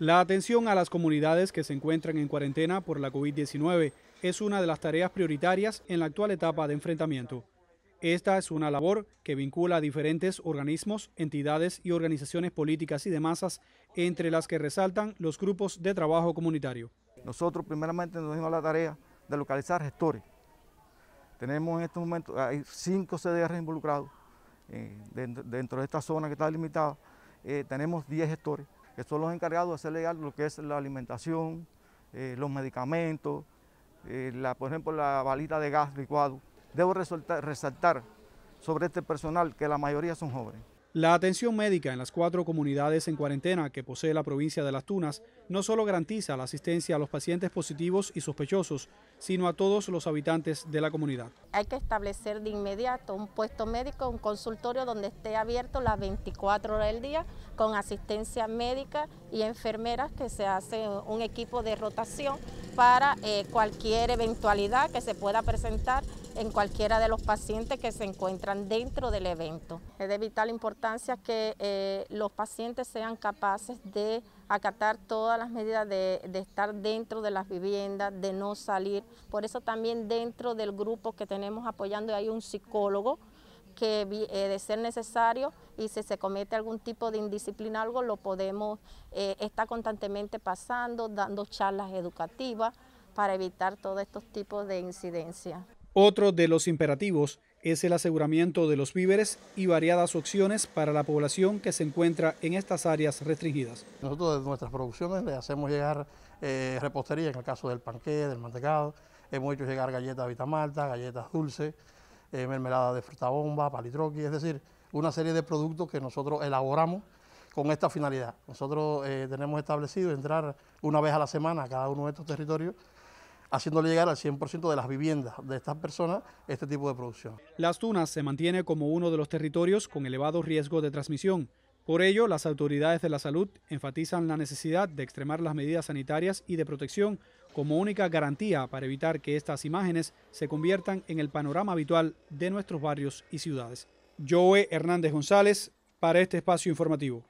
La atención a las comunidades que se encuentran en cuarentena por la COVID-19 es una de las tareas prioritarias en la actual etapa de enfrentamiento. Esta es una labor que vincula a diferentes organismos, entidades y organizaciones políticas y de masas, entre las que resaltan los grupos de trabajo comunitario. Nosotros primeramente nos dimos la tarea de localizar gestores. Tenemos en este momento hay cinco CDR involucrados eh, dentro, de esta zona que está limitada. Eh, tenemos 10 gestores estos son los encargados de hacer legal lo que es la alimentación, eh, los medicamentos, eh, por ejemplo la balita de gas licuado. Debo resaltar sobre este personal que la mayoría son jóvenes. La atención médica en las cuatro comunidades en cuarentena que posee la provincia de Las Tunas no solo garantiza la asistencia a los pacientes positivos y sospechosos, sino a todos los habitantes de la comunidad. Hay que establecer de inmediato un puesto médico, un consultorio donde esté abierto las 24 horas del día con asistencia médica y enfermeras que se hace un equipo de rotación para eh, cualquier eventualidad que se pueda presentar en cualquiera de los pacientes que se encuentran dentro del evento. Es de vital importancia que eh, los pacientes sean capaces de acatar todas las medidas de, estar dentro de las viviendas, de no salir. Por eso también dentro del grupo que tenemos apoyando hay un psicólogo que eh, de ser necesario y si se comete algún tipo de indisciplina algo lo podemos, estar eh, está constantemente pasando, dando charlas educativas para evitar todos estos tipos de incidencias. Otro de los imperativos es el aseguramiento de los víveres y variadas opciones para la población que se encuentra en estas áreas restringidas. Nosotros de nuestras producciones le hacemos llegar eh, repostería, en el caso del panqué, del mantecado, hemos hecho llegar galletas de vitamalta, galletas dulces, eh, mermelada de fruta bomba, palitroqui, es decir, una serie de productos que nosotros elaboramos con esta finalidad. Nosotros eh, tenemos establecido entrar una vez a la semana a cada uno de estos territorios haciéndole llegar al 100% de las viviendas de estas personas este tipo de producción. Las Tunas se mantiene como uno de los territorios con elevado riesgo de transmisión. Por ello, las autoridades de la salud enfatizan la necesidad de extremar las medidas sanitarias y de protección como única garantía para evitar que estas imágenes se conviertan en el panorama habitual de nuestros barrios y ciudades. Joe Hernández González para este espacio informativo.